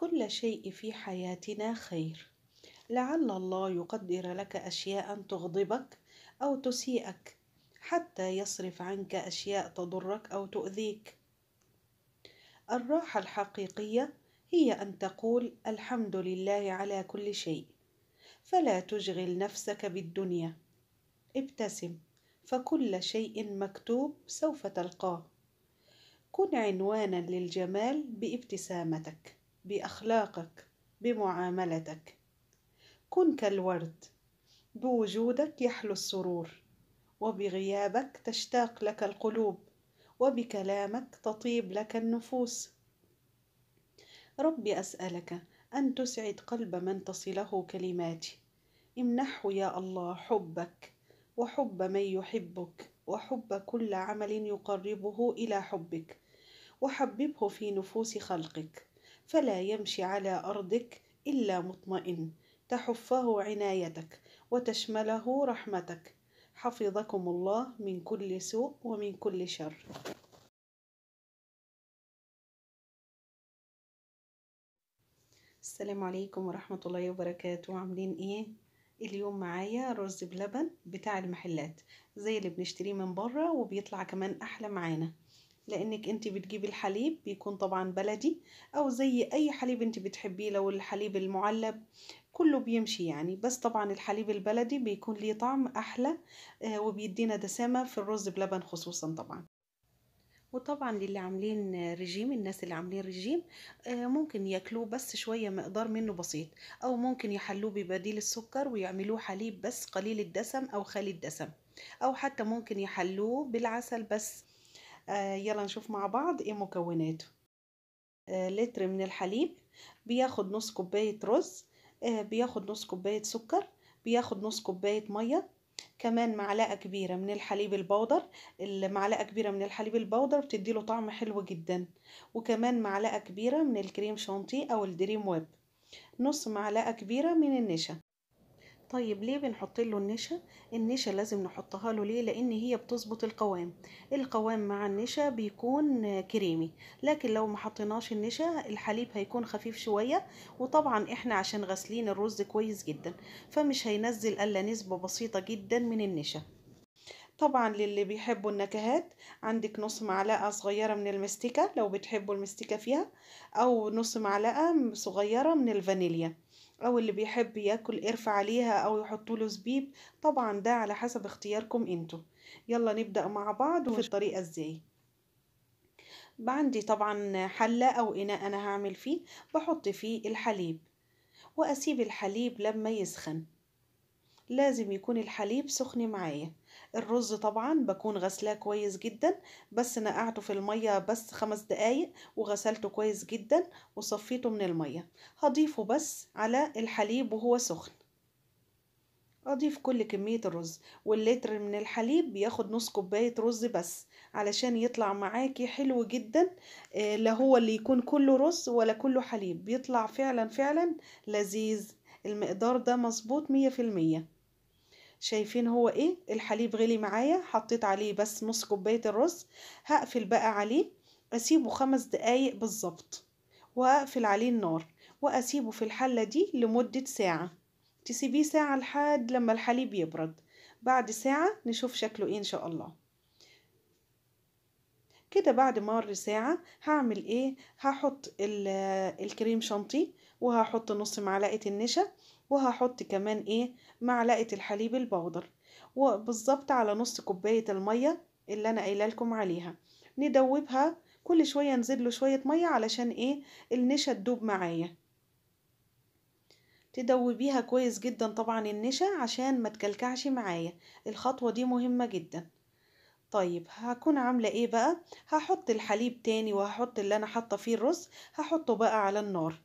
كل شيء في حياتنا خير لعل الله يقدر لك اشياء تغضبك او تسيئك حتى يصرف عنك اشياء تضرك او تؤذيك الراحه الحقيقيه هي ان تقول الحمد لله على كل شيء فلا تشغل نفسك بالدنيا ابتسم فكل شيء مكتوب سوف تلقاه كن عنوانا للجمال بابتسامتك باخلاقك بمعاملتك كن كالورد بوجودك يحلو السرور وبغيابك تشتاق لك القلوب وبكلامك تطيب لك النفوس ربي اسالك ان تسعد قلب من تصله كلماتي امنحه يا الله حبك وحب من يحبك وحب كل عمل يقربه الى حبك وحببه في نفوس خلقك فلا يمشي على أرضك إلا مطمئن تحفه عنايتك وتشمله رحمتك حفظكم الله من كل سوء ومن كل شر السلام عليكم ورحمة الله وبركاته عاملين ايه؟ اليوم معايا رز بلبن بتاع المحلات زي اللي بنشتريه من بره وبيطلع كمان احلى معانا لانك انت بتجيبي الحليب بيكون طبعا بلدي او زي اي حليب انت بتحبيه لو الحليب المعلب كله بيمشي يعني بس طبعا الحليب البلدي بيكون ليه طعم احلى آه، وبيدينا دسامة في الرز بلبن خصوصا طبعا وطبعا للي عاملين رجيم الناس اللي عاملين رجيم آه، ممكن ياكلوه بس شوية مقدار منه بسيط او ممكن يحلوه ببديل السكر ويعملوه حليب بس قليل الدسم او خالي الدسم او حتى ممكن يحلوه بالعسل بس آه، يلا نشوف مع بعض ايه مكوناته آه، لتر من الحليب بياخد نص كوباية رز آه، بياخد نص كوباية سكر بياخد نص كوباية مية كمان معلقة كبيرة من الحليب البودر المعلقة كبيرة من الحليب البودر بتديله طعم حلو جدا وكمان معلقة كبيرة من الكريم شانتيه أو الدريم ويب نص معلقة كبيرة من النشا طيب ليه بنحط له النشا النشا لازم نحطها له ليه لان هي بتظبط القوام القوام مع النشا بيكون كريمي لكن لو ما حطيناش النشا الحليب هيكون خفيف شويه وطبعا احنا عشان غاسلين الرز كويس جدا فمش هينزل الا نسبه بسيطه جدا من النشا طبعا للي بيحبوا النكهات عندك نص معلقة صغيرة من المستكة لو بتحبوا المستكة فيها أو نص معلقة صغيرة من الفانيليا او اللي بيحب ياكل قرف عليها او يحطوا له زبيب طبعا ده على حسب اختياركم انتوا يلا نبدأ مع بعض في الطريقة ازاي عندي طبعا حلة او اناء انا هعمل فيه بحط فيه الحليب واسيب الحليب لما يسخن لازم يكون الحليب سخن معايا الرز طبعا بكون غسلاه كويس جدا بس نقعته في المية بس خمس دقايق وغسلته كويس جدا وصفيته من المية هضيفه بس على الحليب وهو سخن أضيف كل كمية الرز واللتر من الحليب بياخد نص كوباية رز بس علشان يطلع معاكي حلو جدا آه، لا هو اللي يكون كله رز ولا كله حليب بيطلع فعلا فعلا لذيذ المقدار ده مظبوط مية في المية شايفين هو ايه الحليب غلي معايا حطيت عليه بس نص كوبايه الرز هقفل بقى عليه اسيبه خمس دقايق بالظبط واقفل عليه النار واسيبه في الحله دي لمده ساعه تسيبيه ساعه لحد لما الحليب يبرد بعد ساعه نشوف شكله ايه ان شاء الله كده بعد مر ساعة هعمل ايه هحط الكريم شانتيه وهحط نص معلقة النشا وهحط كمان ايه معلقة الحليب البودر وبالظبط على نص كوباية المية اللي انا قايله لكم عليها ندوبها كل شوية نزيد له شوية مية علشان ايه النشا تدوب معايا تدوبيها كويس جدا طبعا النشا عشان ما تكلكعش معايا الخطوة دي مهمة جدا طيب هكون عاملة ايه بقى هحط الحليب تاني وهحط اللي انا حاطه فيه الرز هحطه بقى على النار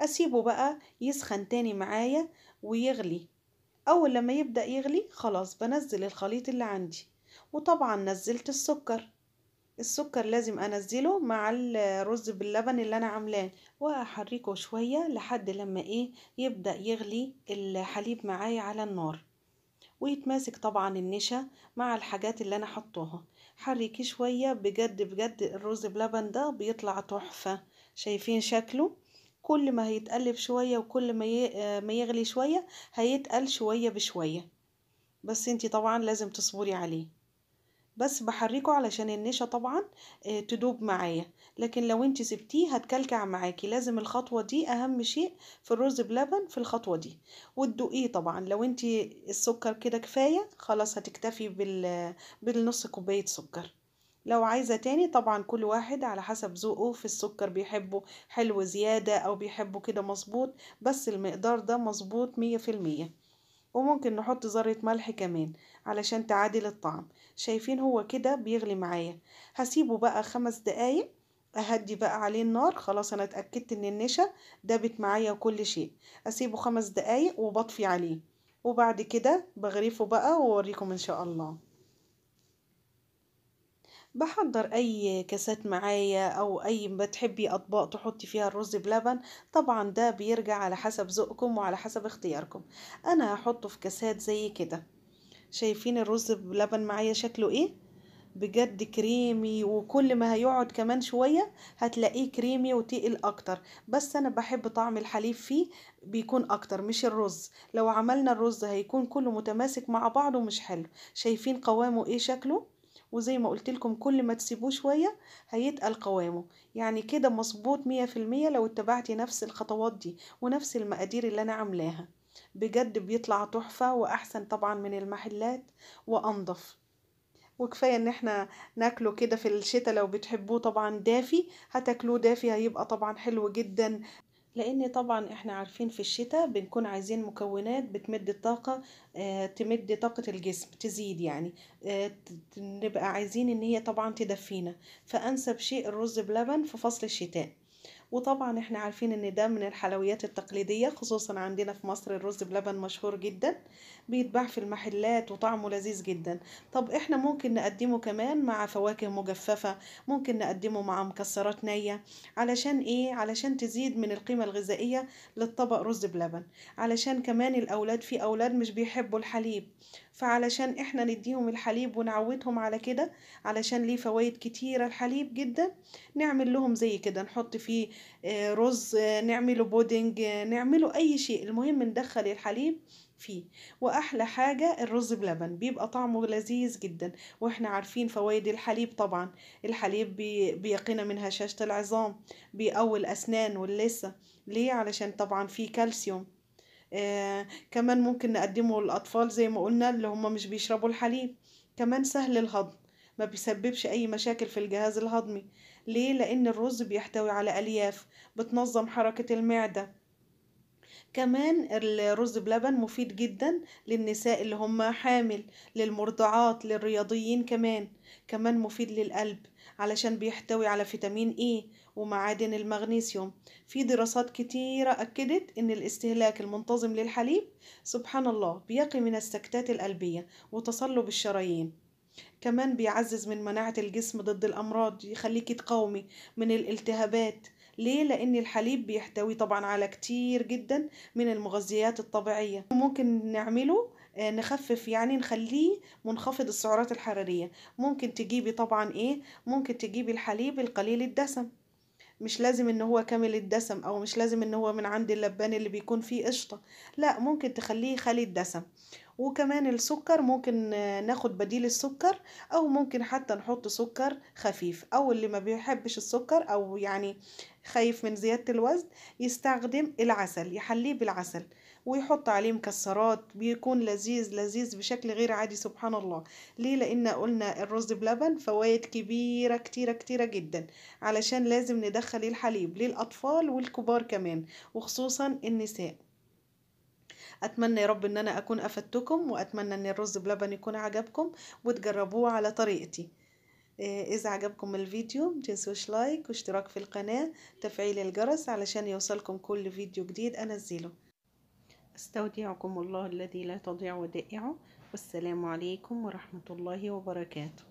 اسيبه بقى يسخن تاني معايا ويغلي اول لما يبدأ يغلي خلاص بنزل الخليط اللي عندي وطبعا نزلت السكر السكر لازم انزله مع الرز باللبن اللي انا عاملاه واحركه شوية لحد لما ايه يبدأ يغلي الحليب معايا على النار ويتماسك طبعا النشا مع الحاجات اللي انا حطوها حركيه شوية بجد بجد الرز بلبن ده بيطلع تحفة شايفين شكله كل ما هيتقلب شوية وكل آه، ما يغلي شوية هيتقل شوية بشوية بس انتي طبعا لازم تصبري عليه بس بحركه علشان النشا طبعا آه، تدوب معايا لكن لو انت سبتيه هتكلكع معاكي لازم الخطوة دي اهم شيء في الرز بلبن في الخطوة دي وتدوقيه طبعا لو انت السكر كده كفاية خلاص هتكتفي آه، بالنص كوباية سكر لو عايزة تاني طبعا كل واحد على حسب ذوقه في السكر بيحبه حلو زيادة أو بيحبه كده مظبوط بس المقدار ده مظبوط مية في المية وممكن نحط ذرة ملح كمان علشان تعادل الطعم شايفين هو كده بيغلي معايا هسيبه بقى خمس دقايق اهدي بقى عليه النار خلاص انا اتاكدت ان النشا دابت معايا وكل شيء اسيبه خمس دقايق وبطفي عليه وبعد كده بغرفه بقى واوريكم ان شاء الله بحضر اي كاسات معايا او اي بتحبي اطباق تحطي فيها الرز بلبن طبعا ده بيرجع على حسب ذوقكم وعلى حسب اختياركم انا هحطه في كاسات زي كده شايفين الرز بلبن معايا شكله ايه بجد كريمي وكل ما هيقعد كمان شوية هتلاقيه كريمي وتقل اكتر بس انا بحب طعم الحليب فيه بيكون اكتر مش الرز لو عملنا الرز هيكون كله متماسك مع بعضه مش حلو شايفين قوامه ايه شكله وزي ما قلت لكم كل ما تسيبوه شوية هيتقل قوامه يعني كده مظبوط مية المية لو اتبعتي نفس الخطوات دي ونفس المقادير اللي أنا عاملاها بجد بيطلع تحفة وأحسن طبعا من المحلات وأنضف وكفايه ان احنا ناكله كده في الشتاء لو بتحبوه طبعا دافي هتاكلوه دافي هيبقى طبعا حلو جدا لأن طبعا احنا عارفين في الشتاء بنكون عايزين مكونات بتمد الطاقة آه، تمد طاقة الجسم تزيد يعني آه، نبقى عايزين ان هي طبعا تدفينا فأنسب شيء الرز بلبن في فصل الشتاء. وطبعا احنا عارفين ان ده من الحلويات التقليدية خصوصا عندنا في مصر الرز بلبن مشهور جدا بيتباع في المحلات وطعمه لذيذ جدا طب احنا ممكن نقدمه كمان مع فواكه مجففة ممكن نقدمه مع مكسرات نية علشان ايه علشان تزيد من القيمة الغذائية للطبق رز بلبن علشان كمان الاولاد في اولاد مش بيحبوا الحليب فعلشان احنا نديهم الحليب ونعودهم على كده علشان ليه فوائد كتيرة الحليب جدا نعمل لهم زي كده نحط فيه آه، رز آه، نعمله بودنج آه، نعمله اي شيء المهم ندخل الحليب فيه واحلى حاجه الرز بلبن بيبقى طعمه لذيذ جدا واحنا عارفين فوائد الحليب طبعا الحليب بيقينا من هشاشه العظام بيقوي الاسنان واللثه ليه علشان طبعا فيه كالسيوم آه، كمان ممكن نقدمه للأطفال زي ما قلنا اللي هم مش بيشربوا الحليب كمان سهل الهضم ما بيسببش أي مشاكل في الجهاز الهضمي ليه؟ لأن الرز بيحتوي على ألياف بتنظم حركة المعدة كمان الرز بلبن مفيد جدا للنساء اللي هم حامل للمرضعات للرياضيين كمان كمان مفيد للقلب علشان بيحتوي على فيتامين اي e ومعادن المغنيسيوم في دراسات كتيرة أكدت إن الاستهلاك المنتظم للحليب سبحان الله بيقي من السكتات القلبية وتصلب الشرايين كمان بيعزز من مناعة الجسم ضد الأمراض يخليك تقاومي من الالتهابات ليه؟ لأن الحليب بيحتوي طبعا على كتير جدا من المغذيات الطبيعية ممكن نعمله آه، نخفف يعني نخليه منخفض السعرات الحرارية ممكن تجيبي طبعا ايه ممكن تجيبي الحليب القليل الدسم مش لازم ان هو كامل الدسم او مش لازم ان هو من عند اللبان اللي بيكون فيه قشطة لا ممكن تخليه خالي الدسم وكمان السكر ممكن آه، ناخد بديل السكر او ممكن حتى نحط سكر خفيف او اللي ما بيحبش السكر او يعني خايف من زيادة الوزن يستخدم العسل يحليه بالعسل ويحط عليه مكسرات بيكون لذيذ لذيذ بشكل غير عادي سبحان الله ليه لان قلنا الرز بلبن فوائد كبيره كتيره كتيره جدا علشان لازم ندخل الحليب للاطفال والكبار كمان وخصوصا النساء اتمنى يا رب ان انا اكون افدتكم واتمنى ان الرز بلبن يكون عجبكم وتجربوه على طريقتي آه، إذا عجبكم الفيديو متنسوش لايك واشتراك في القناة تفعيل الجرس علشان يوصلكم كل فيديو جديد أنزله استودعكم الله الذي لا تضيع ودائعه والسلام عليكم ورحمة الله وبركاته